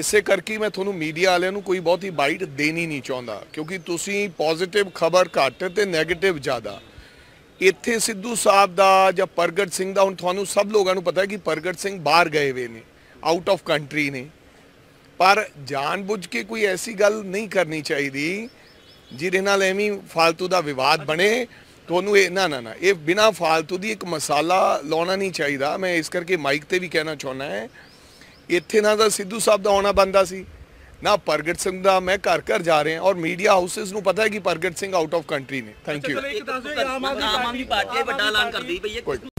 ਇਸੇ ਕਰਕੇ ਮੈਂ ਤੁਹਾਨੂੰ ਮੀਡੀਆ ਵਾਲਿਆਂ ਨੂੰ ਕੋਈ ਬਹੁਤੀ ਬਾਈਟ ਦੇਣੀ ਨਹੀਂ ਚਾਹੁੰਦਾ ਕਿਉਂਕਿ ਤੁਸੀਂ ਪੋਜ਼ਿਟਿਵ ਖਬਰ ਘੱਟ ਤੇ 네ਗੇਟਿਵ ਜ਼ਿਆਦਾ ਇੱਥੇ ਸਿੱਧੂ ਸਾਹਿਬ ਦਾ ਜਾਂ ਪ੍ਰਗਟ ਸਿੰਘ ਦਾ ਹੁਣ ਤੁਹਾਨੂੰ ਸਭ ਲੋਕਾਂ ਨੂੰ ਪਤਾ ਹੈ ਕਿ ਪ੍ਰਗਟ ਸਿੰਘ ਬਾਹਰ ਗਏ ਹੋਏ ਨੇ ਆਊਟ ਆਫ ਕੰਟਰੀ ਨੇ ਪਰ ਜਾਣਬੁੱਝ ਕੇ ਕੋਈ ਐਸੀ ਗੱਲ ਨਹੀਂ ਕਰਨੀ ਚਾਹੀਦੀ ਜਿਹਦੇ ਨਾਲ ਐਵੇਂ ਫालतू ਦਾ ਵਿਵਾਦ ਬਣੇ ਤੁਹਾਨੂੰ ਇਹ ਨਾ ਨਾ ਨਾ ਇਹ ਬਿਨਾ ਫालतू ਦੀ ਇੱਕ ਮਸਾਲਾ ਲਾਉਣਾ ਨਹੀਂ ਚਾਹੀਦਾ ਮੈਂ ਇਸ ਕਰਕੇ ਮਾਈਕ ਤੇ ਵੀ ਕਹਿਣਾ ਚਾਹੁੰਦਾ ਹਾਂ ਇੱਥੇ ਨਾ ਤਾਂ ਸਿੱਧੂ ਸਾਹਿਬ ਦਾ ਆਉਣਾ ਬੰਦਾ ਸੀ ਨਾ ਪ੍ਰਗਟ ਸਿੰਘ ਦਾ ਮੈਂ ਘਰ ਘਰ ਜਾ ਰਹੇ ਹਾਂ ਔਰ ਮੀਡੀਆ ਹਾਊਸਸ ਨੂੰ ਪਤਾ ਹੈ ਕਿ Pargat Singh out of country ਨੇ thank you Aam Aadmi Party ਵੱਡਾ ਐਲਾਨ ਕਰਦੀ ਪਈ ਹੈ